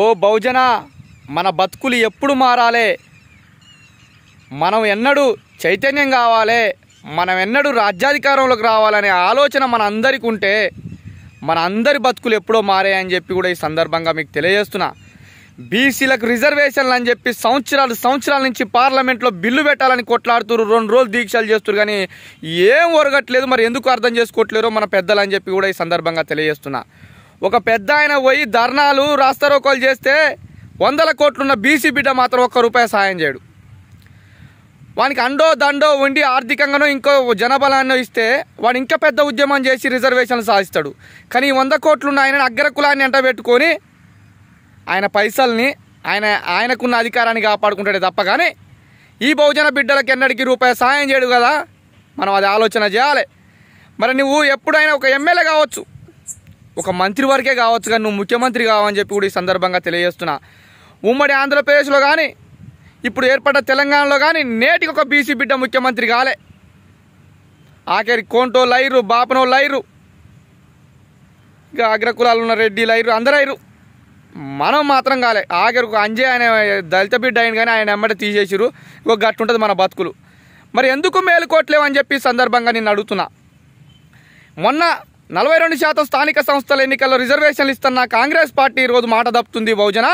ఓ బహుజన మన బతుకులు ఎప్పుడు మారాలే మనం ఎన్నడూ చైతన్యం కావాలి మనం ఎన్నడూ రాజ్యాధికారంలోకి రావాలనే ఆలోచన మన అందరికి ఉంటే మన అందరి బతుకులు ఎప్పుడో మారాయని చెప్పి కూడా ఈ సందర్భంగా మీకు తెలియజేస్తున్నా బీసీలకు రిజర్వేషన్లు అని చెప్పి సంవత్సరాలు సంవత్సరాల నుంచి పార్లమెంట్లో బిల్లు పెట్టాలని కొట్లాడుతూ రెండు రోజులు దీక్షలు చేస్తున్నారు కానీ ఏం ఒరగట్లేదు మరి ఎందుకు అర్థం చేసుకోవట్లేరో మన పెద్దలు అని చెప్పి కూడా ఈ సందర్భంగా తెలియజేస్తున్నా ఒక పెద్ద ఆయన పోయి ధర్నాలు రాస్తారోకోలు చేస్తే వందల కోట్లున్న బీసీ బిడ్డ మాత్రం ఒక్క రూపాయి సాయం చేయడు వానికి అండో దండో ఉండి ఆర్థికంగానో ఇంకో జనబలాన్ని ఇస్తే వాడు ఇంకా పెద్ద ఉద్యమం చేసి రిజర్వేషన్లు సాధిస్తాడు కానీ వంద కోట్లున్న ఆయన అగ్ర కులాన్ని అంట పెట్టుకొని ఆయన పైసల్ని ఆయన ఆయనకున్న అధికారాన్ని కాపాడుకుంటాడే తప్ప కానీ ఈ బహుజన బిడ్డలకు ఎన్నడికి రూపాయి సాయం చేయడు కదా మనం అది ఆలోచన చేయాలి మరి నువ్వు ఎప్పుడైనా ఒక ఎమ్మెల్యే కావచ్చు ఒక మంత్రి వరకే కావచ్చు కానీ నువ్వు ముఖ్యమంత్రి కావని చెప్పి కూడా ఈ సందర్భంగా తెలియజేస్తున్నా ఉమ్మడి ఆంధ్రప్రదేశ్లో కానీ ఇప్పుడు ఏర్పడ్డ తెలంగాణలో కానీ నేటికి ఒక బీసీ బిడ్డ ముఖ్యమంత్రి కాలే ఆఖరి కోంటో లైరు బాపనో లైరు ఇంకా అగ్రకులాలు ఉన్న రెడ్డి లైరు అందరైరు మనం మాత్రం కాలే ఆఖరికి అంజయ్ ఆయన దళిత బిడ్డ అయిన కానీ ఆయన ఎమ్మట తీసేసిరు ఒక గట్టు ఉంటుంది మన బతుకులు మరి ఎందుకు మేలుకోట్లేవు అని చెప్పి సందర్భంగా నేను అడుగుతున్నా మొన్న నలభై రెండు శాతం స్థానిక సంస్థల ఎన్నికల్లో రిజర్వేషన్లు ఇస్తున్న కాంగ్రెస్ పార్టీ ఈరోజు మాట దప్పుతుంది బహుజన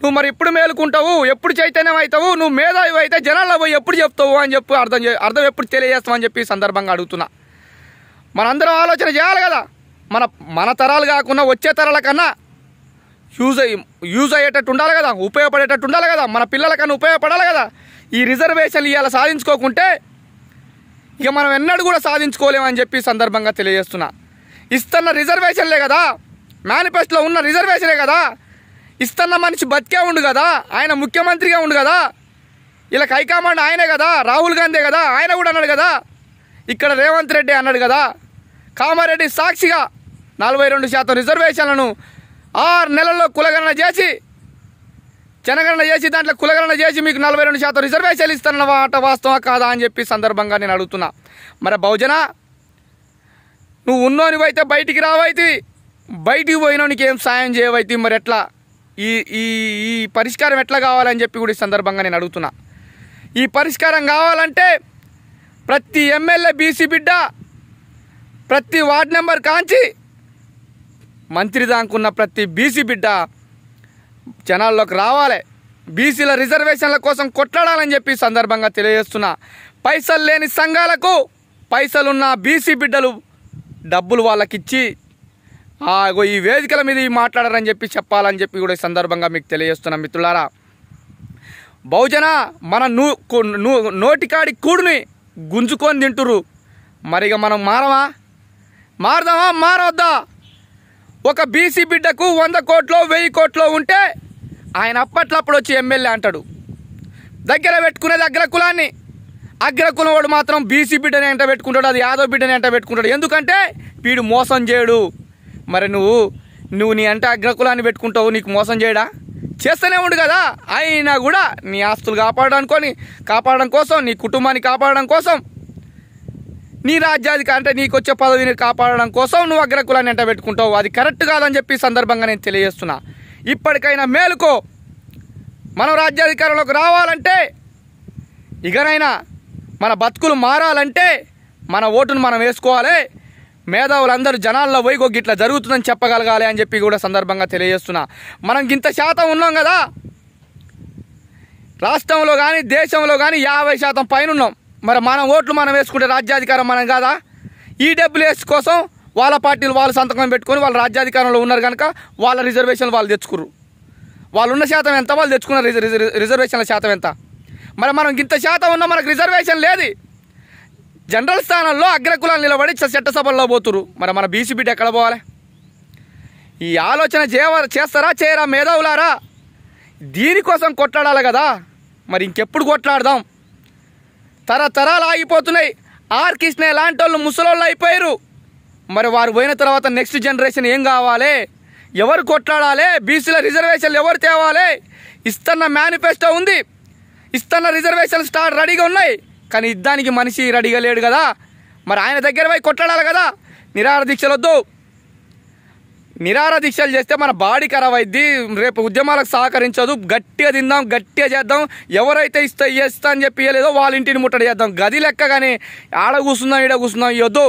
నువ్వు మరి ఎప్పుడు మేలుకుంటావు ఎప్పుడు చైతన్యం అవుతావు నువ్వు మేధావి అయితే జనాల్లో పోయి ఎప్పుడు చెప్తావు అని చెప్పి అర్థం అర్థం ఎప్పుడు తెలియజేస్తావు అని చెప్పి సందర్భంగా అడుగుతున్నా మనందరం ఆలోచన చేయాలి కదా మన మన తరాలు కాకుండా వచ్చే తరాల కన్నా యూజ్ యూజ్ అయ్యేటట్టు ఉండాలి కదా ఉపయోగపడేటట్టు ఉండాలి కదా మన పిల్లలకన్నా ఉపయోగపడాలి కదా ఈ రిజర్వేషన్లు ఇవాళ సాధించుకోకుంటే ఇక మనం ఎన్నడూ కూడా సాధించుకోలేమని చెప్పి సందర్భంగా తెలియజేస్తున్నా ఇస్తున్న రిజర్వేషన్లే కదా మేనిఫెస్టోలో ఉన్న రిజర్వేషనే కదా ఇస్తున్న మనిషి బతికే ఉండు కదా ఆయన ముఖ్యమంత్రిగా ఉండు కదా ఇలా హైకమాండ్ ఆయనే కదా రాహుల్ గాంధీ కదా ఆయన కూడా అన్నాడు కదా ఇక్కడ రేవంత్ రెడ్డి అన్నాడు కదా కామారెడ్డి సాక్షిగా నలభై రెండు శాతం రిజర్వేషన్లను ఆరు నెలల్లో కులగణన చేసి జనగణన చేసి దాంట్లో కులగణన చేసి మీకు నలభై రెండు శాతం రిజర్వేషన్లు ఇస్తానన్న మాట వాస్తవం కాదా అని చెప్పి సందర్భంగా నేను అడుగుతున్నా మరి బహుజన నువ్వు ఉన్నోనివైతే బయటికి రావైతే బయటికి పోయినా ఏం సాయం చేయవైతే మరి ఎట్లా ఈ ఈ ఈ పరిష్కారం ఎట్లా కావాలని చెప్పి కూడా ఈ సందర్భంగా నేను అడుగుతున్నా ఈ పరిష్కారం కావాలంటే ప్రతి ఎమ్మెల్యే బీసీ బిడ్డ ప్రతి వార్డు నెంబర్ కాంచి మంత్రి దాంకున్న ప్రతి బీసీ బిడ్డ జనాల్లోకి రావాలి బీసీల రిజర్వేషన్ల కోసం కొట్లాడాలని చెప్పి సందర్భంగా తెలియజేస్తున్నా పైసలు లేని సంఘాలకు పైసలున్న బీసీ బిడ్డలు డబ్బులు వాళ్ళకిచ్చి ఈ వేదికల మీద మాట్లాడారని చెప్పి చెప్పాలని చెప్పి కూడా ఈ సందర్భంగా మీకు తెలియజేస్తున్నా మిత్రులారా బహుజన మన నోటికాడి కూడుని గుంజుకొని తింటురు మరిగా మనం మారమా మారదామా మారవద్దా ఒక బీసీ బిడ్డకు వంద కోట్లో వెయ్యి కోట్లో ఉంటే ఆయన అప్పట్లప్పుడు వచ్చి ఎమ్మెల్యే అంటాడు దగ్గర పెట్టుకునే దగ్గర కులాన్ని వాడు మాత్రం బీసీ బిడ్డని ఎంట పెట్టుకుంటాడు అది యాదవ్ బిడ్డని ఎంట పెట్టుకుంటాడు ఎందుకంటే వీడు మోసం చేయడు మరి నువ్వు నువ్వు నీ అంటే అగ్రకులాన్ని పెట్టుకుంటావు నీకు మోసం చేయడా చేస్తూనే ఉండు కదా అయినా కూడా నీ ఆస్తులు కాపాడడానికి కాపాడడం కోసం నీ కుటుంబాన్ని కాపాడడం కోసం నీ రాజ్యాధిక అంటే నీకు వచ్చే పదవిని కాపాడడం కోసం నువ్వు అగ్రకులాన్ని ఎంట పెట్టుకుంటావు అది కరెక్ట్ కాదని చెప్పి సందర్భంగా నేను తెలియజేస్తున్నా ఇప్పటికైనా మేలుకో మనం రాజ్యాధికారంలోకి రావాలంటే ఇకనైనా మన బతుకులు మారాలంటే మన ఓటును మనం వేసుకోవాలి మేధావులందరూ జనాల్లో పోయి గొగ్గి ఇట్లా జరుగుతుందని చెప్పగలగాలి అని చెప్పి కూడా సందర్భంగా తెలియజేస్తున్నా మనం ఇంత శాతం ఉన్నాం కదా రాష్ట్రంలో కానీ దేశంలో కానీ యాభై శాతం పైన ఉన్నాం మరి మన ఓట్లు మనం వేసుకుంటే రాజ్యాధికారం మనం కాదా ఈ కోసం వాళ్ళ పార్టీలు వాళ్ళు సంతకం పెట్టుకొని వాళ్ళు రాజ్యాధికారంలో ఉన్నారు కనుక వాళ్ళ రిజర్వేషన్లు వాళ్ళు వాళ్ళు ఉన్న శాతం ఎంత వాళ్ళు తెచ్చుకున్న రిజర్వేషన్ల శాతం ఎంత మరి మనం ఇంత శాతం ఉన్న మనకు రిజర్వేషన్ లేదు జనరల్ స్థానంలో అగ్రకులాలు నిలబడి చట్టసభల్లో పోతురు మరి మన బీసీ బిడ్డ ఎక్కడ పోవాలి ఈ ఆలోచన చేయవ చేస్తారా చేయరా మేధావులారా దీనికోసం కొట్లాడాలి కదా మరి ఇంకెప్పుడు కొట్లాడదాం తరతరాలు ఆగిపోతున్నాయి ఆర్ కృష్ణ లాంటి వాళ్ళు ముసలోళ్ళు అయిపోయారు మరి వారు పోయిన తర్వాత నెక్స్ట్ జనరేషన్ ఏం కావాలి ఎవరు కొట్లాడాలి బీసీల రిజర్వేషన్లు ఎవరు తేవాలి ఇస్తున్న మేనిఫెస్టో ఉంది ఇస్తాన రిజర్వేషన్ స్టార్ రెడీగా ఉన్నాయి కానీ దానికి మనిషి రెడీగా లేడు కదా మరి ఆయన దగ్గర పోయి కొట్లాడాలి కదా నిరాహార దీక్షలు వద్దు నిరాహార దీక్షలు చేస్తే మన బాడీ ఖరాబ్ అయింది రేపు ఉద్యమాలకు సహకరించదు గట్టిగా తిందాం గట్టిగా చేద్దాం ఎవరైతే ఇస్తే ఇస్తా అని చెప్పి ఇవ్వలేదో వాళ్ళ ఇంటిని ముట్టడి చేద్దాం గది లెక్క కానీ ఆడ కూర్చుందాం ఈడ కూర్చుందాం ఇవ్వద్దు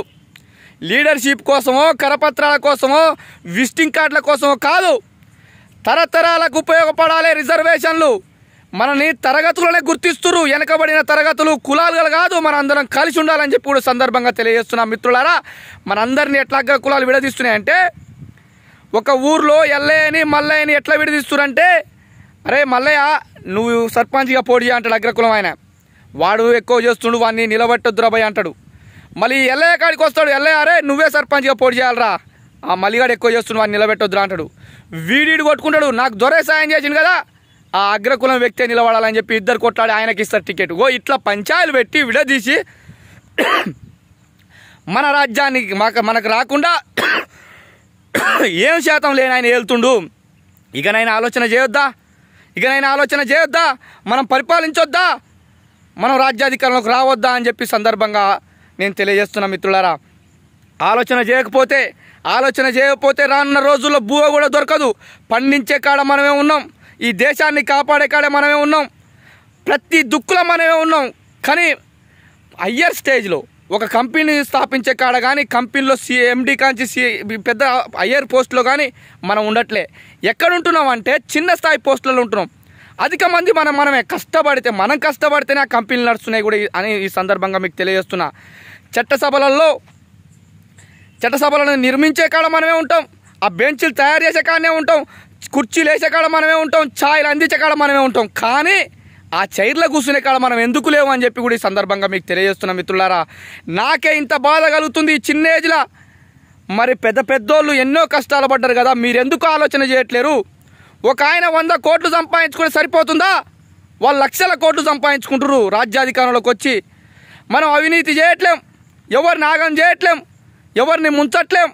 లీడర్షిప్ కోసమో కరపత్రాల కోసమో విజిటింగ్ కార్డుల కోసమో కాదు తరతరాలకు ఉపయోగపడాలి రిజర్వేషన్లు మనని తరగతులనే గుర్తిస్తురు వెనకబడిన తరగతులు కులాలు కాదు మన అందరం కలిసి ఉండాలని చెప్పి కూడా సందర్భంగా తెలియజేస్తున్నాం మిత్రులారా మనందరినీ ఎట్లాగా కులాలు విడదీస్తున్నాయంటే ఒక ఊర్లో ఎల్లయ్యని మల్లయ్యని ఎట్లా విడదీస్తురంటే అరే మల్లయ్య నువ్వు సర్పంచ్గా పోటీ అంటాడు అగ్రకులం ఆయన వాడు ఎక్కువ చేస్తుండు వాడిని నిలబెట్టొద్దురా రాబాయ్ అంటాడు మళ్ళీ ఎల్లయ్య కాడికి వస్తాడు ఎల్లయ్య అరే నువ్వే సర్పంచ్గా పోటీ చేయాలరా ఆ మల్లిగాడు ఎక్కువ చేస్తుండు వాడిని నిలబెట్టొద్దురా అంటాడు వీడీడు కొట్టుకుంటాడు నాకు దొరే సాయం చేసిండు కదా ఆ అగ్రకులం వ్యక్తే నిలబడాలని చెప్పి ఇద్దరు కొట్లాడి ఆయనకి ఇస్తారు టికెట్ ఓ ఇట్లా పంచాయలు పెట్టి విడదీసి మన రాజ్యానికి మాకు మనకు రాకుండా ఏం శాతం లేని ఆయన వెళ్తుండు ఇకనైనా ఆలోచన చేయొద్దా ఇకనైనా ఆలోచన చేయొద్దా మనం పరిపాలించొద్దా మనం రాజ్యాధికారంలోకి రావద్దా అని చెప్పి సందర్భంగా నేను తెలియజేస్తున్నా మిత్రులారా ఆలోచన చేయకపోతే ఆలోచన చేయకపోతే రానున్న రోజుల్లో బువ కూడా దొరకదు పండించే కాడ మనమే ఉన్నాం ఈ దేశాన్ని కాపాడే కాడే మనమే ఉన్నాం ప్రతి దుక్కులో మనమే ఉన్నాం కానీ హయ్యర్ స్టేజ్లో ఒక కంపెనీ స్థాపించే కాడ కానీ కంపెనీలో సి ఎండి కాంచి సి పెద్ద హయ్యర్ పోస్టులో కానీ మనం ఉండట్లే ఎక్కడ ఉంటున్నాం అంటే చిన్న స్థాయి పోస్టులలో ఉంటున్నాం అధిక మంది మనం మనమే కష్టపడితే మనం కష్టపడితేనే ఆ కంపెనీలు నడుస్తున్నాయి కూడా అని ఈ సందర్భంగా మీకు తెలియజేస్తున్నా చట్టసభలలో చట్టసభలను నిర్మించే కాడ మనమే ఉంటాం ఆ బెంచ్లు తయారు చేసే కాడనే ఉంటాం కుర్చీలు వేసే కాడ మనమే ఉంటాం ఛాయ్లు అందించే కాడ మనమే ఉంటాం కానీ ఆ చైర్లో కూర్చునే కాడ మనం ఎందుకు లేవు అని చెప్పి కూడా ఈ సందర్భంగా మీకు తెలియజేస్తున్న మిత్రులారా నాకే ఇంత బాధ కలుగుతుంది ఈ చిన్న ఏజ్లా మరి పెద్ద పెద్దోళ్ళు ఎన్నో కష్టాలు పడ్డారు కదా మీరెందుకు ఆలోచన చేయట్లేరు ఒక ఆయన వంద కోట్లు సంపాదించుకుని సరిపోతుందా వాళ్ళు లక్షల కోట్లు సంపాదించుకుంటారు రాజ్యాధికారంలోకి వచ్చి మనం అవినీతి చేయట్లేం ఎవరిని నాగం చేయట్లేం ఎవరిని ముంచట్లేం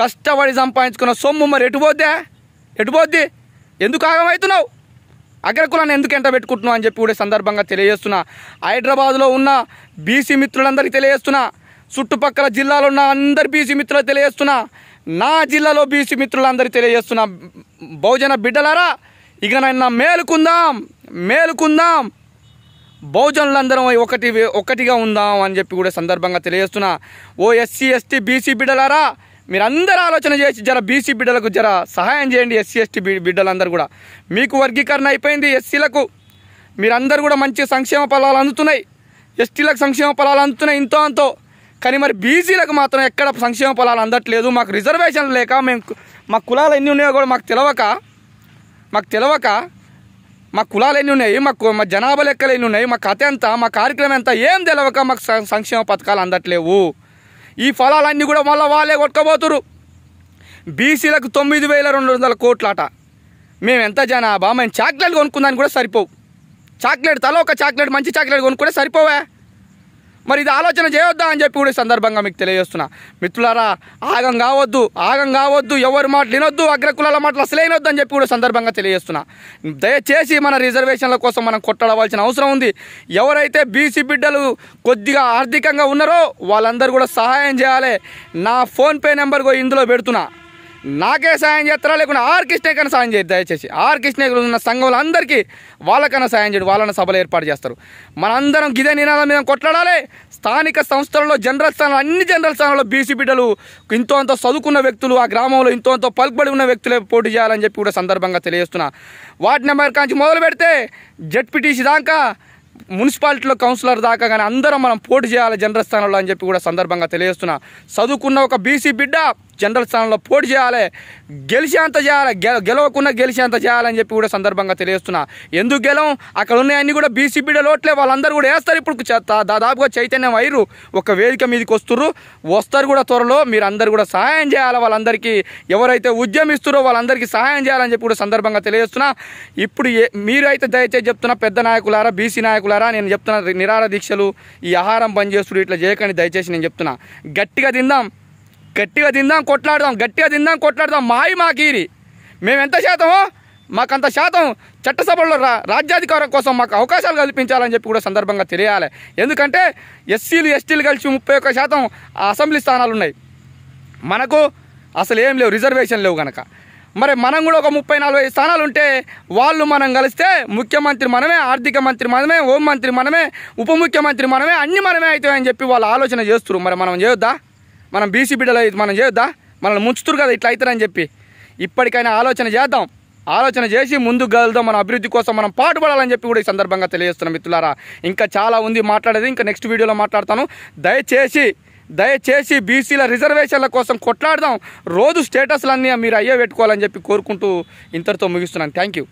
కష్టపడి సంపాదించుకున్న సొమ్ము మరి ఎటుపోద్దే పోద్ది ఎందుకు ఆగమవుతున్నావు అగ్రకులాన్ని ఎందుకు ఎంట పెట్టుకుంటున్నావు అని చెప్పి కూడా సందర్భంగా తెలియజేస్తున్నా హైదరాబాద్లో ఉన్న బీసీ మిత్రులందరికీ తెలియజేస్తున్నా చుట్టుపక్కల జిల్లాలో ఉన్న అందరి బీసీ మిత్రులు తెలియజేస్తున్నా నా జిల్లాలో బీసీ మిత్రులందరికీ తెలియజేస్తున్నా బహుజన బిడ్డలారా ఇక నన్న మేలుకుందాం మేలుకుందాం బహుజనులందరం ఒకటి ఒకటిగా ఉందాం అని చెప్పి కూడా సందర్భంగా తెలియజేస్తున్నా ఓ ఎస్సీ ఎస్టీ బీసీ బిడ్డలారా మీరందరూ ఆలోచన చేసి జర బీసీ బిడ్డలకు జర సహాయం చేయండి ఎస్సీ ఎస్టీ బిడ్డలందరూ కూడా మీకు వర్గీకరణ అయిపోయింది ఎస్సీలకు మీరందరూ కూడా మంచి సంక్షేమ ఫలాలు అందుతున్నాయి ఎస్టీలకు సంక్షేమ ఫలాలు అందుతున్నాయి ఇంతో అంతో కానీ మరి బీసీలకు మాత్రం ఎక్కడ సంక్షేమ ఫలాలు అందట్లేదు మాకు రిజర్వేషన్ లేక మేము మా కులాలు ఎన్ని ఉన్నాయో కూడా మాకు తెలవక మాకు తెలవక మా కులాలు ఎన్ని ఉన్నాయి మాకు మా జనాభా లెక్కలు ఎన్ని ఉన్నాయి మా కథ ఎంత మా కార్యక్రమం ఎంత ఏం తెలవక మాకు సంక్షేమ పథకాలు అందట్లేవు ఈ ఫలాలన్నీ కూడా మళ్ళీ వాళ్ళే కొట్టుకోబోతురు బీసీలకు తొమ్మిది వేల రెండు వందల కోట్లట మేము ఎంత జనాభా మేము చాక్లెట్ కొనుక్కుందానికి కూడా సరిపోవు చాక్లెట్ తల ఒక చాక్లెట్ మంచి చాక్లెట్ కొనుక్కుంటే సరిపోవా మరి ఇది ఆలోచన చేయొద్దా అని చెప్పి కూడా సందర్భంగా మీకు తెలియజేస్తున్నా మిత్రులారా ఆగం కావద్దు ఆగం కావద్దు ఎవరి మాట వినొద్దు అగ్రకులాల మాటలు వినొద్దు అని చెప్పి కూడా సందర్భంగా తెలియజేస్తున్నా దయచేసి మన రిజర్వేషన్ల కోసం మనం కొట్టడవలసిన అవసరం ఉంది ఎవరైతే బీసీ బిడ్డలు కొద్దిగా ఆర్థికంగా ఉన్నారో వాళ్ళందరూ కూడా సహాయం చేయాలి నా ఫోన్పే నెంబర్ ఇందులో పెడుతున్నా నాకే సాయం చేస్తారా లేకుండా ఆర్ కృష్ణకైనా సాయం చేయదు దయచేసి ఆర్ కృష్ణకులు ఉన్న సంఘంలో అందరికీ వాళ్ళకన్నా సాయం చేయడు వాళ్ళన్న సభలు ఏర్పాటు చేస్తారు మనందరం గిదే నినాదం మీద కొట్లాడాలి స్థానిక సంస్థలలో జనరల్ స్థానాలు అన్ని జనరల్ స్థానాల్లో బీసీ బిడ్డలు ఇంతో అంత చదువుకున్న వ్యక్తులు ఆ గ్రామంలో ఇంతో అంత పలుకుబడి ఉన్న వ్యక్తులే పోటీ చేయాలని చెప్పి కూడా సందర్భంగా తెలియజేస్తున్నా వార్డు నెంబర్ కాంచి మొదలు పెడితే జడ్పీటీసీ దాకా మున్సిపాలిటీలో కౌన్సిలర్ దాకా కానీ అందరం మనం పోటీ చేయాలి జనరల్ స్థానంలో అని చెప్పి కూడా సందర్భంగా తెలియజేస్తున్నా చదువుకున్న ఒక బీసీ బిడ్డ జనరల్ స్థానంలో పోటీ చేయాలి గెలిచేంత చేయాలి గెలవకుండా గెలిచేంత చేయాలని చెప్పి కూడా సందర్భంగా తెలియస్తున్నా ఎందుకు గెలవం అక్కడ ఉన్నాయన్నీ కూడా బీసీపీడే లోట్లే వాళ్ళందరూ కూడా వేస్తారు ఇప్పుడు దాదాపుగా చైతన్యం అయ్యారు ఒక వేదిక మీదకి వస్తుర్రు వస్తారు కూడా త్వరలో మీరు అందరు కూడా సహాయం చేయాలి వాళ్ళందరికీ ఎవరైతే ఉద్యమిస్తారో వాళ్ళందరికీ సహాయం చేయాలని చెప్పి కూడా సందర్భంగా తెలియస్తున్నా ఇప్పుడు మీరైతే దయచేసి చెప్తున్నా పెద్ద నాయకులారా బీసీ నాయకులారా నేను చెప్తున్నా నిరార దీక్షలు ఈ ఆహారం పనిచేస్తుడు ఇట్లా చేయకండి దయచేసి నేను చెప్తున్నా గట్టిగా తిందాం గట్టిగా తిందాం కొట్లాడదాం గట్టిగా తిందాం కొట్లాడదాం మాయి మాకీరి మేము ఎంత శాతమో మాకంత శాతం చట్టసభల్లో రా రాజ్యాధికారం కోసం మాకు అవకాశాలు కల్పించాలని చెప్పి కూడా సందర్భంగా తెలియాలి ఎందుకంటే ఎస్సీలు ఎస్టీలు కలిసి ముప్పై ఒక్క శాతం అసెంబ్లీ స్థానాలు ఉన్నాయి మనకు అసలు ఏం లేవు రిజర్వేషన్ లేవు కనుక మరి మనం కూడా ఒక ముప్పై నలభై స్థానాలు ఉంటే వాళ్ళు మనం కలిస్తే ముఖ్యమంత్రి మనమే ఆర్థిక మంత్రి మనమే హోంమంత్రి మనమే ఉప ముఖ్యమంత్రి మనమే అన్ని మనమే అవుతాయని చెప్పి వాళ్ళు ఆలోచన చేస్తున్నారు మరి మనం చేయొద్దా మనం బీసీ బిడ్డలు మనం చేద్దా మనల్ని ముంచుతురు కదా ఇట్లా అవుతారని చెప్పి ఇప్పటికైనా ఆలోచన చేద్దాం ఆలోచన చేసి ముందు గదులుదాం మన అభివృద్ధి కోసం మనం పాటుపడాలని చెప్పి కూడా ఈ సందర్భంగా తెలియజేస్తున్నాం మిత్రులారా ఇంకా చాలా ఉంది మాట్లాడేది ఇంకా నెక్స్ట్ వీడియోలో మాట్లాడతాను దయచేసి దయచేసి బీసీల రిజర్వేషన్ల కోసం కొట్లాడదాం రోజు స్టేటస్లన్నీ మీరు అయ్యే పెట్టుకోవాలని చెప్పి కోరుకుంటూ ఇంతటితో ముగిస్తున్నాను థ్యాంక్